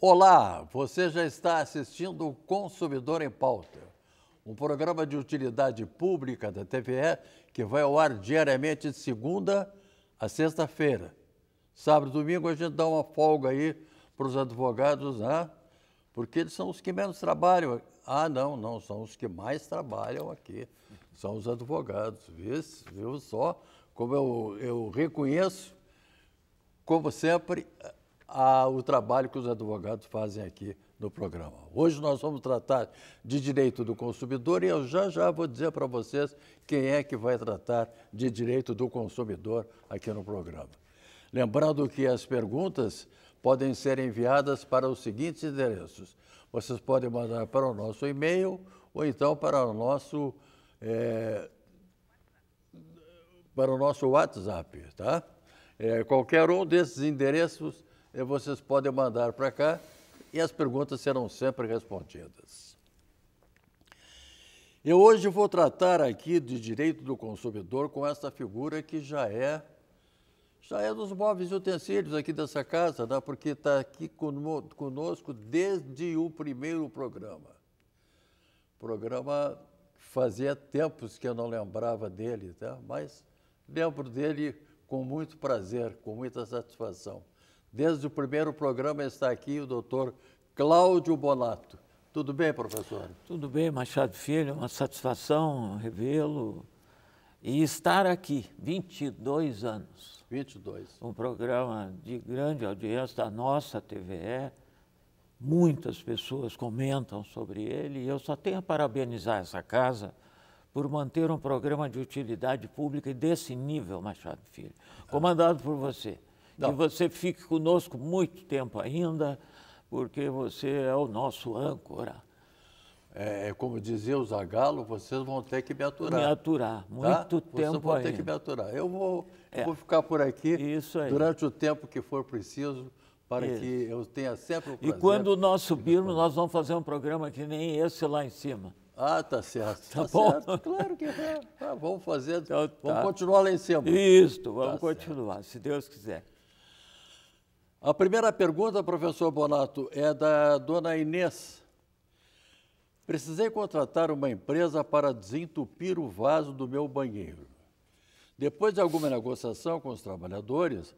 Olá, você já está assistindo o Consumidor em Pauta, um programa de utilidade pública da TVE que vai ao ar diariamente de segunda a sexta-feira. Sábado e domingo a gente dá uma folga aí para os advogados, né? porque eles são os que menos trabalham. Ah, não, não, são os que mais trabalham aqui, são os advogados. Viu, viu só como eu, eu reconheço, como sempre, a, o trabalho que os advogados fazem aqui no programa. Hoje nós vamos tratar de direito do consumidor e eu já já vou dizer para vocês quem é que vai tratar de direito do consumidor aqui no programa. Lembrando que as perguntas podem ser enviadas para os seguintes endereços. Vocês podem mandar para o nosso e-mail ou então para o nosso, é, para o nosso WhatsApp, tá? É, qualquer um desses endereços eh, vocês podem mandar para cá e as perguntas serão sempre respondidas. Eu hoje vou tratar aqui de direito do consumidor com essa figura que já é já é dos móveis e utensílios aqui dessa casa, né? porque está aqui conosco desde o primeiro programa. Programa fazia tempos que eu não lembrava dele, tá? mas lembro dele com muito prazer, com muita satisfação. Desde o primeiro programa está aqui o doutor Cláudio Bonato. Tudo bem, professor? Tudo bem, Machado Filho, uma satisfação revê-lo e estar aqui, 22 anos. 22. Um programa de grande audiência da nossa TVE. Muitas pessoas comentam sobre ele e eu só tenho a parabenizar essa casa por manter um programa de utilidade pública desse nível, Machado Filho, comandado por você. Não. Que você fique conosco muito tempo ainda, porque você é o nosso âncora é, é, como dizia o Zagalo, vocês vão ter que me aturar. Me aturar, tá? muito tá? tempo Vocês vão ter que me aturar. Eu vou, é. vou ficar por aqui durante o tempo que for preciso para Isso. que eu tenha sempre o prazer. E quando nós subirmos, nós vamos fazer um programa que nem esse lá em cima. Ah, tá certo. Tá, tá bom? Certo. Claro que é. Ah, vamos fazer, então, tá. vamos continuar lá em cima. Isso, tá vamos tá continuar, certo. se Deus quiser. A primeira pergunta, professor Bonato, é da dona Inês Precisei contratar uma empresa para desentupir o vaso do meu banheiro. Depois de alguma negociação com os trabalhadores,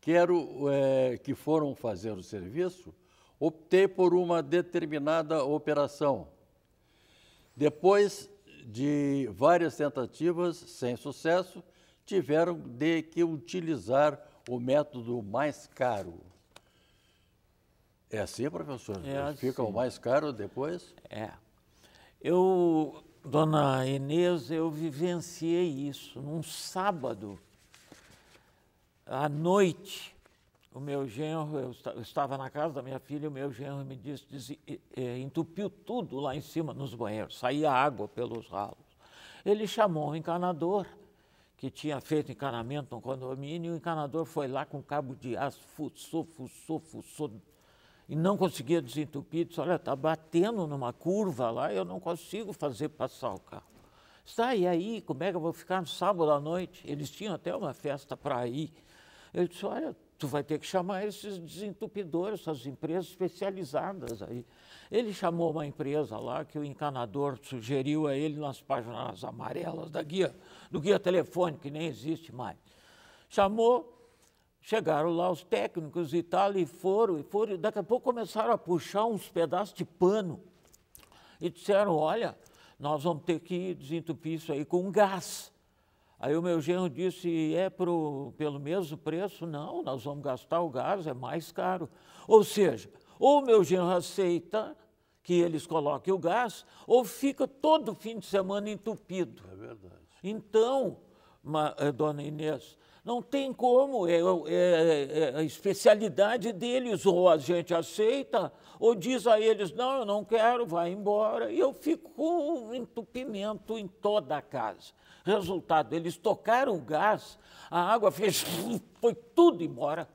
quero é, que foram fazer o serviço, optei por uma determinada operação. Depois de várias tentativas sem sucesso, tiveram de que utilizar o método mais caro. É assim, professor? É Eles assim. Ficam mais caro depois? É. Eu, dona Inês, eu vivenciei isso num sábado, à noite. O meu genro, eu, estava na casa da minha filha, o meu genro me disse, disse entupiu tudo lá em cima nos banheiros, saía água pelos ralos. Ele chamou um encanador que tinha feito encanamento no condomínio, e o encanador foi lá com cabo de aço, fuçou, fuçou, fuçou, e não conseguia desentupir, disse, olha, está batendo numa curva lá, eu não consigo fazer passar o carro. Está, e aí, como é que eu vou ficar no sábado à noite? Eles tinham até uma festa para ir. Ele disse, olha, tu vai ter que chamar esses desentupidores, essas empresas especializadas aí. Ele chamou uma empresa lá que o encanador sugeriu a ele nas páginas amarelas da guia, do guia telefônico, que nem existe mais. Chamou, Chegaram lá os técnicos e tal, e foram, e foram, e daqui a pouco começaram a puxar uns pedaços de pano e disseram: Olha, nós vamos ter que desentupir isso aí com gás. Aí o meu genro disse: É pro, pelo mesmo preço? Não, nós vamos gastar o gás, é mais caro. Ou seja, ou meu genro aceita que eles coloquem o gás, ou fica todo fim de semana entupido. É verdade. Então, eh, dona Inês, não tem como, é, é, é, é a especialidade deles, ou a gente aceita, ou diz a eles, não, eu não quero, vai embora. E eu fico com um entupimento em toda a casa. Resultado, eles tocaram o gás, a água fez, foi tudo embora.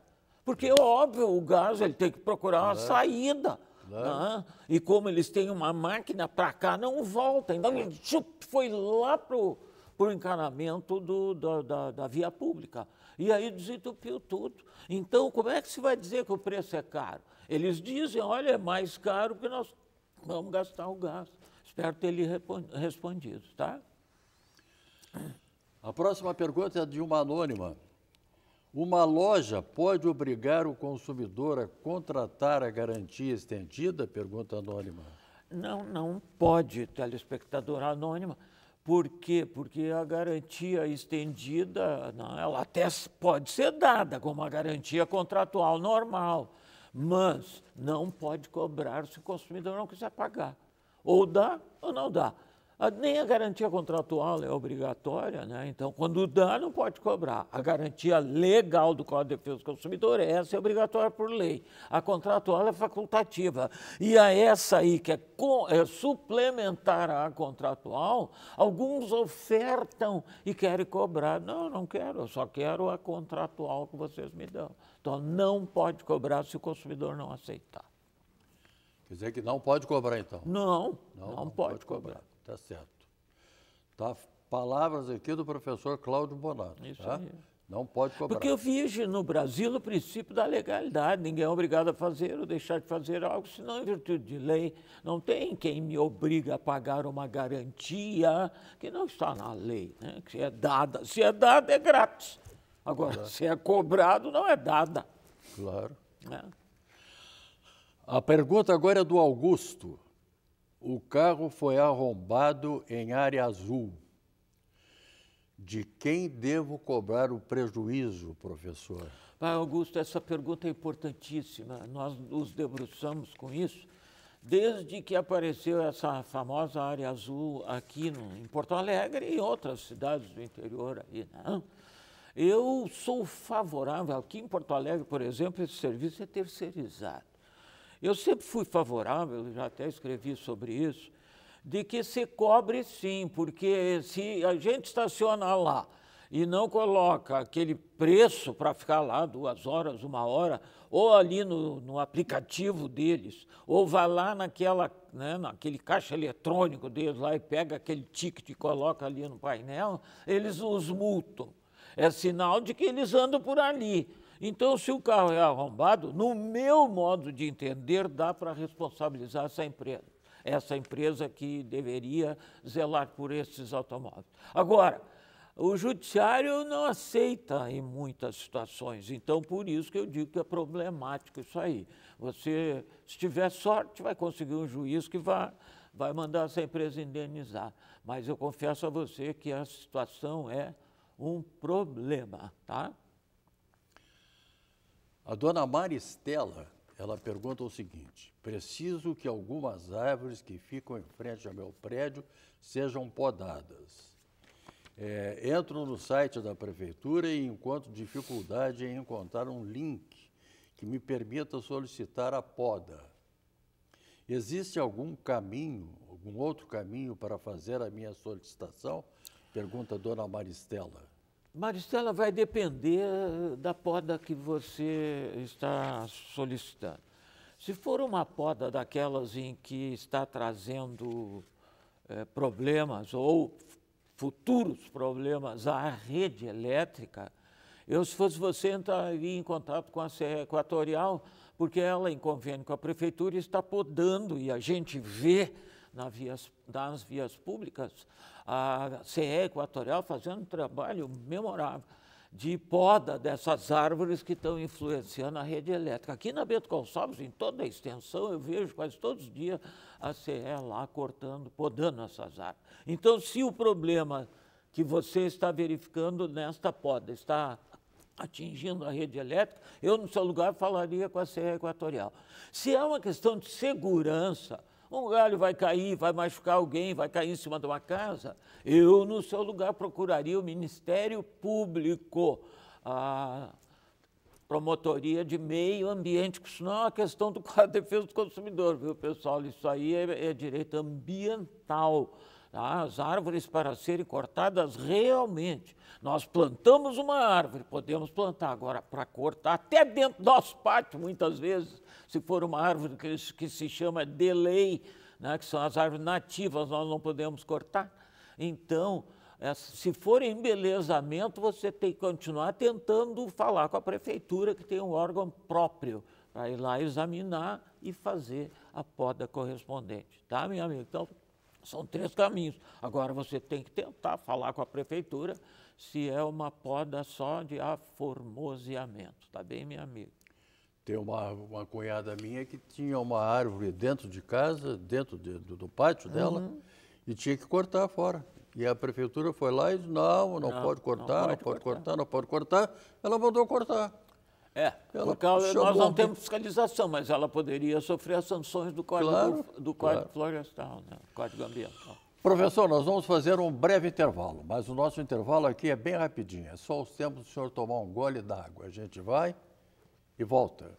Porque, é óbvio, o gás ele tem que procurar uma saída. Né? e como eles têm uma máquina para cá, não volta. Então, ele foi lá para o para o encanamento do, da, da, da via pública. E aí desentupiu tudo. Então, como é que se vai dizer que o preço é caro? Eles dizem, olha, é mais caro porque nós vamos gastar o gás. Espero ter lhe respondido, tá? A próxima pergunta é de uma anônima. Uma loja pode obrigar o consumidor a contratar a garantia estendida? Pergunta anônima. Não, não pode, telespectador anônima. Por quê? Porque a garantia estendida, não, ela até pode ser dada como a garantia contratual normal, mas não pode cobrar se o consumidor não quiser pagar. Ou dá ou não dá. Ah, nem a garantia contratual é obrigatória, né? então, quando dá, não pode cobrar. A garantia legal do Código de Defesa do Consumidor, essa é obrigatória por lei. A contratual é facultativa. E a essa aí, que é, é suplementar à contratual, alguns ofertam e querem cobrar. Não, não quero, eu só quero a contratual que vocês me dão. Então, não pode cobrar se o consumidor não aceitar. Quer dizer que não pode cobrar, então? Não, não, não, não pode, pode, cobrar. cobrar. Tá certo. Tá, palavras aqui do professor Cláudio Bonato. Isso tá? aí. Não pode cobrar. Porque vige no Brasil o princípio da legalidade. Ninguém é obrigado a fazer ou deixar de fazer algo, senão em virtude de lei. Não tem quem me obriga a pagar uma garantia que não está na lei, né? que se é dada. Se é dada, é grátis. Agora, claro. se é cobrado, não é dada. Claro. É. A pergunta agora é do Augusto o carro foi arrombado em área azul. De quem devo cobrar o prejuízo, professor? Pai Augusto, essa pergunta é importantíssima. Nós nos debruçamos com isso desde que apareceu essa famosa área azul aqui no, em Porto Alegre e em outras cidades do interior. Aí, né? Eu sou favorável. Aqui em Porto Alegre, por exemplo, esse serviço é terceirizado. Eu sempre fui favorável, já até escrevi sobre isso, de que se cobre sim, porque se a gente estaciona lá e não coloca aquele preço para ficar lá duas horas, uma hora, ou ali no, no aplicativo deles, ou vai lá naquela, né, naquele caixa eletrônico deles lá e pega aquele ticket e coloca ali no painel, eles os multam. É sinal de que eles andam por ali. Então, se o carro é arrombado, no meu modo de entender, dá para responsabilizar essa empresa. Essa empresa que deveria zelar por esses automóveis. Agora, o judiciário não aceita em muitas situações, então por isso que eu digo que é problemático isso aí. Você, se tiver sorte, vai conseguir um juiz que vá, vai mandar essa empresa indenizar. Mas eu confesso a você que a situação é um problema, tá? A dona Maristela, ela pergunta o seguinte: preciso que algumas árvores que ficam em frente ao meu prédio sejam podadas. É, entro no site da prefeitura e encontro dificuldade em encontrar um link que me permita solicitar a poda. Existe algum caminho, algum outro caminho para fazer a minha solicitação? Pergunta a dona Maristela. Maristela, vai depender eh, da poda que você está solicitando. Se for uma poda daquelas em que está trazendo é, problemas ou futuros problemas à rede elétrica, eu, se fosse você, entraria em contato com a Serra Equatorial, porque ela, em convênio com a Prefeitura, está podando e a gente vê vias, nas vias públicas, a CE Equatorial fazendo um trabalho memorável de poda dessas árvores que estão influenciando a rede elétrica. Aqui na Beto Gonçalves, em toda a extensão, eu vejo quase todos os dias a CE lá cortando, podando essas árvores. Então, se o problema que você está verificando nesta poda está atingindo a rede elétrica, eu, no seu lugar, falaria com a CE Equatorial. Se é uma questão de segurança, um galho vai cair, vai machucar alguém, vai cair em cima de uma casa, eu, no seu lugar, procuraria o Ministério Público, a Promotoria de Meio Ambiente, que isso não é uma questão do quadro de defesa do consumidor, viu, pessoal? Isso aí é, é direito ambiental as árvores para serem cortadas realmente. Nós plantamos uma árvore, podemos plantar agora para cortar, até dentro do nosso pátio, muitas vezes, se for uma árvore que, que se chama de lei, né, que são as árvores nativas, nós não podemos cortar. Então, é, se for embelezamento, você tem que continuar tentando falar com a prefeitura, que tem um órgão próprio para ir lá examinar e fazer a poda correspondente. Tá, meu amigo? Então, são três caminhos. Agora você tem que tentar falar com a prefeitura se é uma poda só de aformoseamento, tá bem, minha amiga? Tem uma, uma cunhada minha que tinha uma árvore dentro de casa, dentro de, do, do, pátio dela, uhum. e tinha que cortar fora. E a prefeitura foi lá e disse, não, não, não pode cortar, não pode, não pode cortar. cortar, não pode cortar. Ela mandou cortar. É, ela causa, nós não temos fiscalização, mas ela poderia sofrer as sanções do Código, claro, do código claro. Florestal, né? Código Ambiental. Professor, nós vamos fazer um breve intervalo, mas o nosso intervalo aqui é bem rapidinho. É só os tempos do senhor tomar um gole d'água. A gente vai e volta.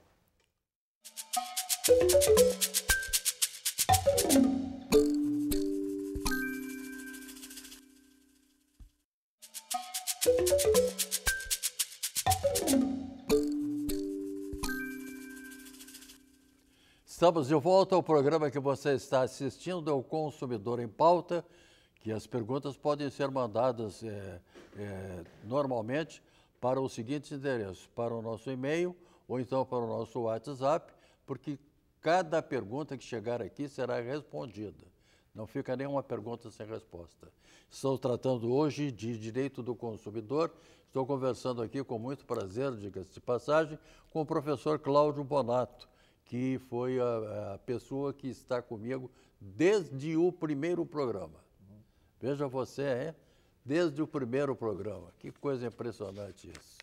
Música Estamos de volta ao programa que você está assistindo, é o Consumidor em Pauta, que as perguntas podem ser mandadas é, é, normalmente para os seguintes endereços, para o nosso e-mail ou então para o nosso WhatsApp, porque cada pergunta que chegar aqui será respondida. Não fica nenhuma pergunta sem resposta. Estou tratando hoje de direito do consumidor. Estou conversando aqui com muito prazer, diga-se de passagem, com o professor Cláudio Bonato, que foi a, a pessoa que está comigo desde o primeiro programa. Veja você, é? Desde o primeiro programa. Que coisa impressionante isso.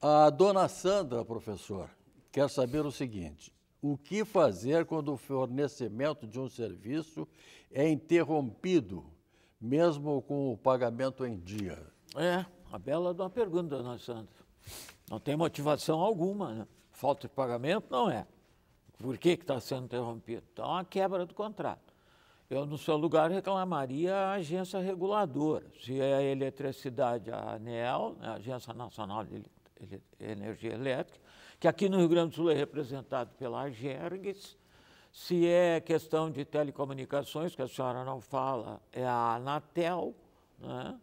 A dona Sandra, professor, quer saber o seguinte: o que fazer quando o fornecimento de um serviço é interrompido, mesmo com o pagamento em dia? É, a bela de uma pergunta, dona Sandra. Não tem motivação alguma, né? falta de pagamento? Não é. Por que está sendo interrompido? Então, uma quebra do contrato. Eu, no seu lugar, reclamaria a agência reguladora. Se é a eletricidade, a ANEEL, né, a Agência Nacional de Energia Elétrica, que aqui no Rio Grande do Sul é representado pela AGERGS, se é questão de telecomunicações, que a senhora não fala, é a Anatel, né?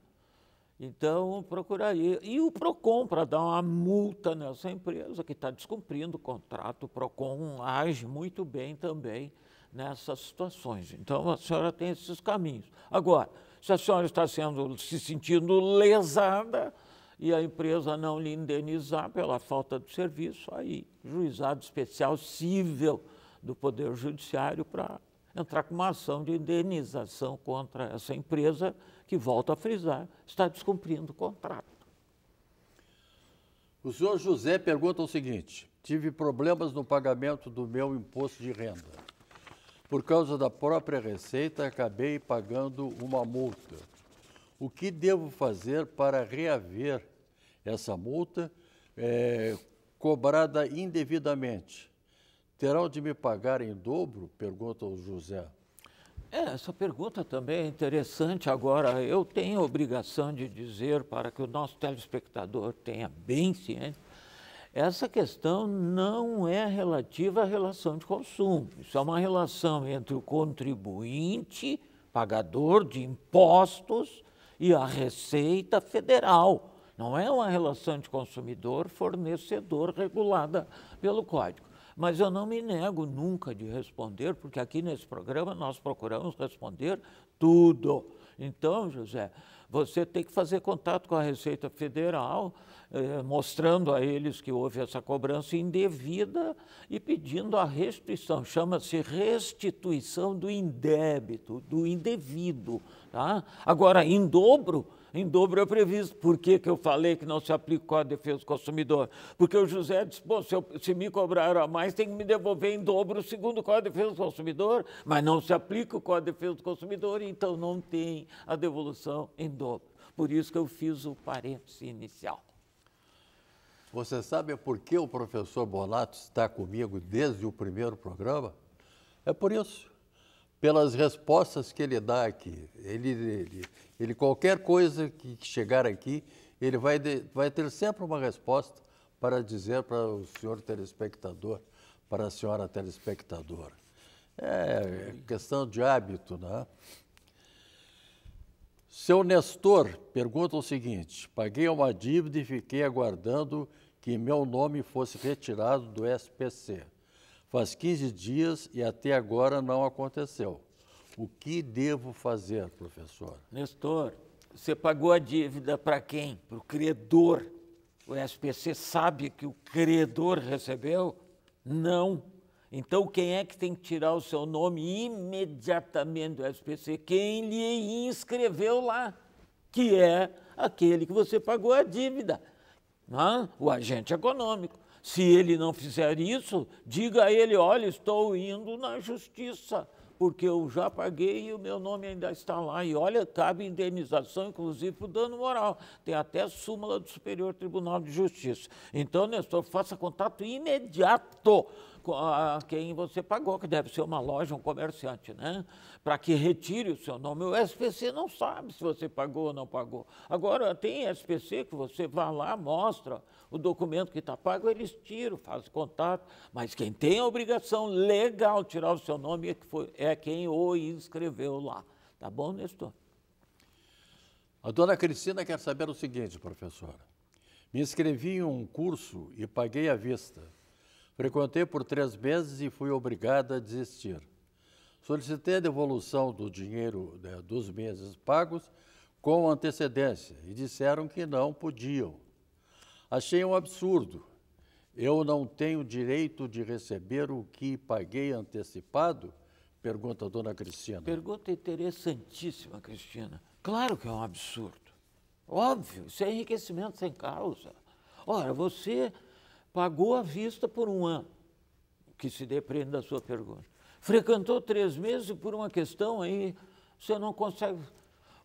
Então, procuraria E o PROCON para dar uma multa nessa empresa que está descumprindo o contrato. O PROCON age muito bem também nessas situações. Então, a senhora tem esses caminhos. Agora, se a senhora está sendo, se sentindo lesada e a empresa não lhe indenizar pela falta de serviço, aí, juizado especial cível do Poder Judiciário para entrar com uma ação de indenização contra essa empresa que, volto a frisar, está descumprindo o contrato. O senhor José pergunta o seguinte: tive problemas no pagamento do meu imposto de renda. Por causa da própria receita, acabei pagando uma multa. O que devo fazer para reaver essa multa é, cobrada indevidamente? Terão de me pagar em dobro? Pergunta o José. É, essa pergunta também é interessante. Agora, eu tenho a obrigação de dizer para que o nosso telespectador tenha bem ciência: essa questão não é relativa à relação de consumo. Isso é uma relação entre o contribuinte, pagador de impostos, e a Receita Federal. Não é uma relação de consumidor-fornecedor regulada pelo Código. Mas eu não me nego nunca de responder, porque aqui nesse programa nós procuramos responder tudo. Então, José, você tem que fazer contato com a Receita Federal, eh, mostrando a eles que houve essa cobrança indevida e pedindo a restituição. Chama-se restituição do indébito, do indevido. Tá? Agora, em dobro, em dobro é previsto. Por que, que eu falei que não se aplica o Código de Defesa do Consumidor? Porque o José disse, se, eu, se me cobraram a mais, tem que me devolver em dobro segundo o Código de Defesa do Consumidor, mas não se aplica o Código de Defesa do Consumidor, então não tem a devolução em dobro. Por isso que eu fiz o parêntese inicial. Você sabe por que o professor Bonato está comigo desde o primeiro programa? É por isso pelas respostas que ele dá aqui. Ele, ele, ele qualquer coisa que chegar aqui, ele vai, de, vai ter sempre uma resposta para dizer para o senhor telespectador, para a senhora telespectadora. É questão de hábito, né? Seu Nestor pergunta o seguinte: paguei uma dívida e fiquei aguardando que meu nome fosse retirado do SPC. Faz 15 dias e até agora não aconteceu. O que devo fazer, professor? Nestor, você pagou a dívida para quem? Para o credor. O SPC sabe que o credor recebeu? Não. Então, quem é que tem que tirar o seu nome imediatamente do SPC? Quem lhe inscreveu lá, que é aquele que você pagou a dívida, não? o agente econômico. Se ele não fizer isso, diga a ele: olha, estou indo na justiça, porque eu já paguei e o meu nome ainda está lá. E olha, cabe indenização, inclusive, por dano moral. Tem até súmula do Superior Tribunal de Justiça. Então, Nestor, faça contato imediato a quem você pagou, que deve ser uma loja, um comerciante, né? Para que retire o seu nome. O SPC não sabe se você pagou ou não pagou. Agora, tem SPC que você vai lá, mostra o documento que está pago, eles tiram, fazem contato. Mas quem tem a obrigação legal de tirar o seu nome é, que foi, é quem o inscreveu lá. Tá bom, Nestor? A dona Cristina quer saber o seguinte, professora. Me inscrevi em um curso e paguei à vista. Frequentei por três meses e fui obrigada a desistir. Solicitei a devolução do dinheiro né, dos meses pagos com antecedência e disseram que não podiam. Achei um absurdo. Eu não tenho direito de receber o que paguei antecipado? Pergunta a dona Cristina. Pergunta interessantíssima, Cristina. Claro que é um absurdo. Óbvio, isso é enriquecimento sem causa. Ora, você Pagou à vista por um ano, que se depreende da sua pergunta. Frequentou três meses e por uma questão aí você não consegue.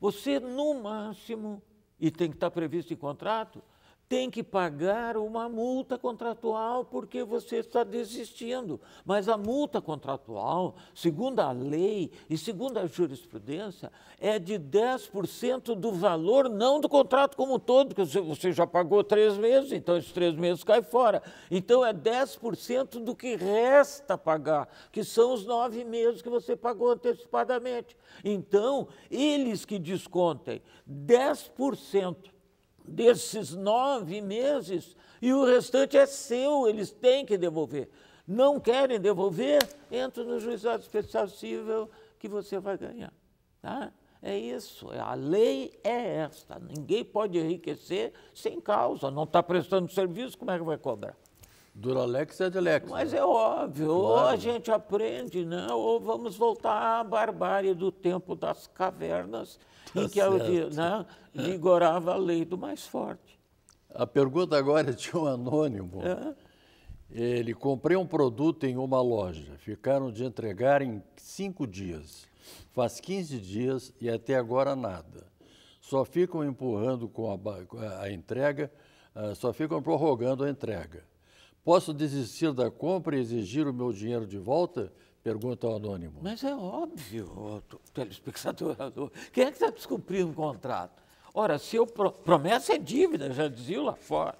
Você, no máximo, e tem que estar previsto em contrato, tem que pagar uma multa contratual porque você está desistindo. Mas a multa contratual, segundo a lei e segundo a jurisprudência, é de 10% do valor, não do contrato como todo, porque você já pagou três meses, então esses três meses cai fora. Então é 10% do que resta pagar, que são os nove meses que você pagou antecipadamente. Então, eles que descontem 10% desses nove meses e o restante é seu, eles têm que devolver. Não querem devolver, entra no juizado especial civil que você vai ganhar. Tá? É isso, a lei é esta. Ninguém pode enriquecer sem causa. Não está prestando serviço, como é que vai cobrar? Duralex é de Lex. Mas né? é óbvio, claro. ou a gente aprende, né? ou vamos voltar à barbárie do tempo das cavernas, tá em que é certo. né? É. vigorava a lei do mais forte. A pergunta agora é de um anônimo. É? Ele comprei um produto em uma loja, ficaram de entregar em cinco dias. Faz 15 dias e até agora nada. Só ficam empurrando com a, a entrega, ah, só ficam prorrogando a entrega. Posso desistir da compra e exigir o meu dinheiro de volta? Pergunta ao anônimo. Mas é óbvio, telespectador. Quem é que está descumprindo um contrato? Ora, se eu pro... promessa é dívida, já dizia lá fora.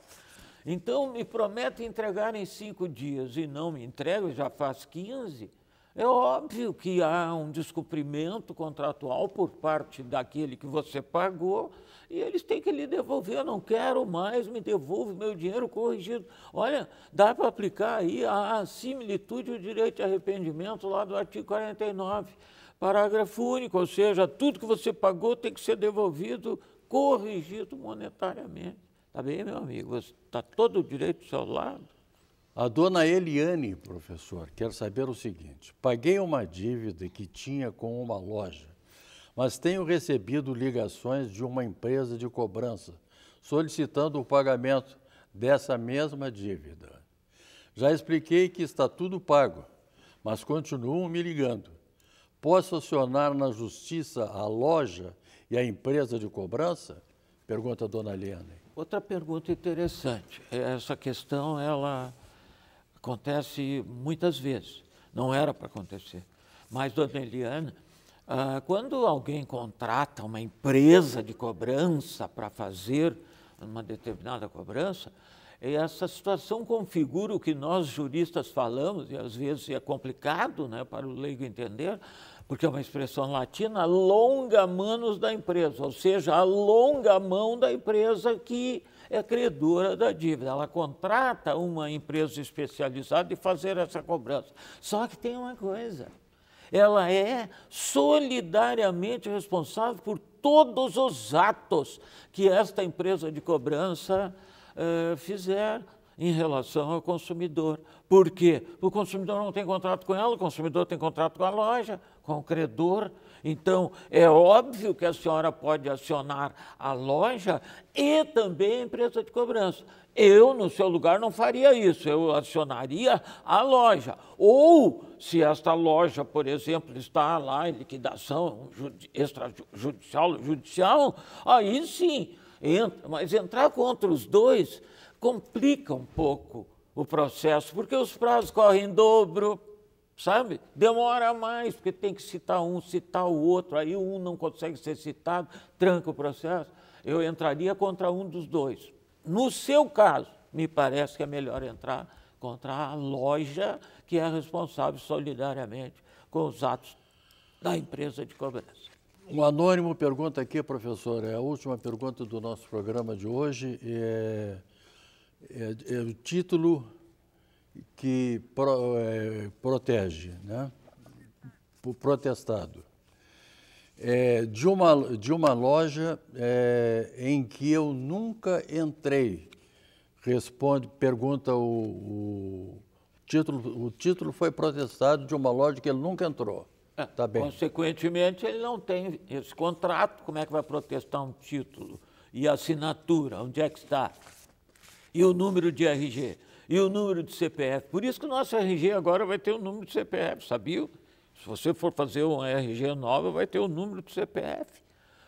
Então, me promete entregar em cinco dias e não me entrega, já faz 15. É óbvio que há um descumprimento contratual por parte daquele que você pagou e eles têm que lhe devolver. Eu não quero mais, me devolve meu dinheiro corrigido. Olha, dá para aplicar aí a similitude do direito de arrependimento lá do artigo 49, parágrafo único, ou seja, tudo que você pagou tem que ser devolvido corrigido monetariamente. Tá bem, meu amigo? Está todo o direito do seu lado. A dona Eliane, professor, quer saber o seguinte: paguei uma dívida que tinha com uma loja mas tenho recebido ligações de uma empresa de cobrança solicitando o pagamento dessa mesma dívida. Já expliquei que está tudo pago, mas continuam me ligando. Posso acionar na justiça a loja e a empresa de cobrança? Pergunta a dona Liane. Outra pergunta interessante. Essa questão ela acontece muitas vezes. Não era para acontecer. Mas dona Eliana, ah, quando alguém contrata uma empresa de cobrança para fazer uma determinada cobrança, essa situação configura o que nós juristas falamos, e às vezes é complicado né, para o leigo entender, porque é uma expressão latina, longa manos da empresa, ou seja, a longa mão da empresa que é credora da dívida. Ela contrata uma empresa especializada de fazer essa cobrança. Só que tem uma coisa ela é solidariamente responsável por todos os atos que esta empresa de cobrança eh, fizer em relação ao consumidor. Por quê? O consumidor não tem contrato com ela, o consumidor tem contrato com a loja, com o credor, então, é óbvio que a senhora pode acionar a loja e também a empresa de cobrança. Eu, no seu lugar, não faria isso, eu acionaria a loja. Ou, se esta loja, por exemplo, está lá em liquidação extrajudicial, judicial, aí sim, entra. Mas entrar contra os dois complica um pouco o processo, porque os prazos correm em dobro, sabe? Demora mais, porque tem que citar um, citar o outro, aí um não consegue ser citado, tranca o processo. Eu entraria contra um dos dois. No seu caso, me parece que é melhor entrar contra a loja que é responsável solidariamente com os atos da empresa de cobrança. O anônimo pergunta aqui, professor, é a última pergunta do nosso programa de hoje. É, é, é o título que pro, é, protege, né? O protestado. É, de, uma, de uma loja é, em que eu nunca entrei, responde, pergunta o, o título. O título foi protestado de uma loja que ele nunca entrou. É, tá bem. Consequentemente, ele não tem esse contrato. Como é que vai protestar um título? E assinatura, onde é que está? E o número de RG? e o número de CPF. Por isso que o nosso RG agora vai ter o número de CPF, sabia? Se você for fazer uma RG nova, vai ter o número de CPF.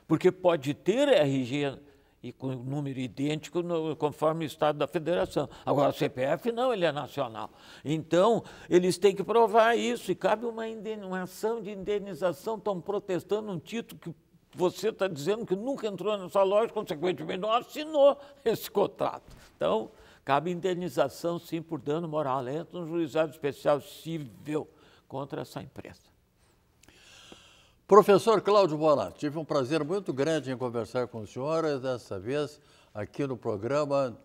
Porque pode ter RG e com número idêntico no, conforme o Estado da Federação. Agora, o CPF não, ele é nacional. Então, eles têm que provar isso. E cabe uma, uma ação de indenização, estão protestando um título que você está dizendo que nunca entrou na sua loja, consequentemente não assinou esse contrato. Então, Cabe indenização, sim, por dano moral lento, um juizado especial civil contra essa empresa. Professor Cláudio Bola tive um prazer muito grande em conversar com o senhor, dessa vez aqui no programa,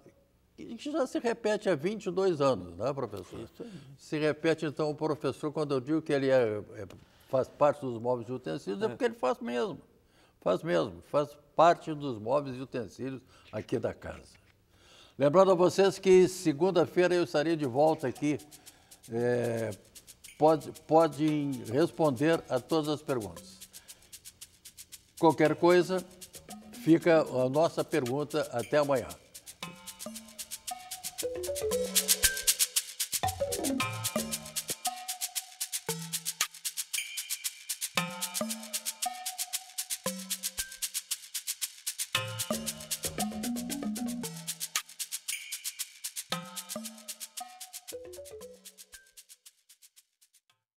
que já se repete há 22 anos, né, professor? Isso. Se repete, então, o professor, quando eu digo que ele é, é, faz parte dos móveis e utensílios, é. é porque ele faz mesmo, faz mesmo, faz parte dos móveis e utensílios aqui da casa. Lembrando a vocês que segunda-feira eu estarei de volta aqui. É, pode, podem responder a todas as perguntas. Qualquer coisa, fica a nossa pergunta até amanhã.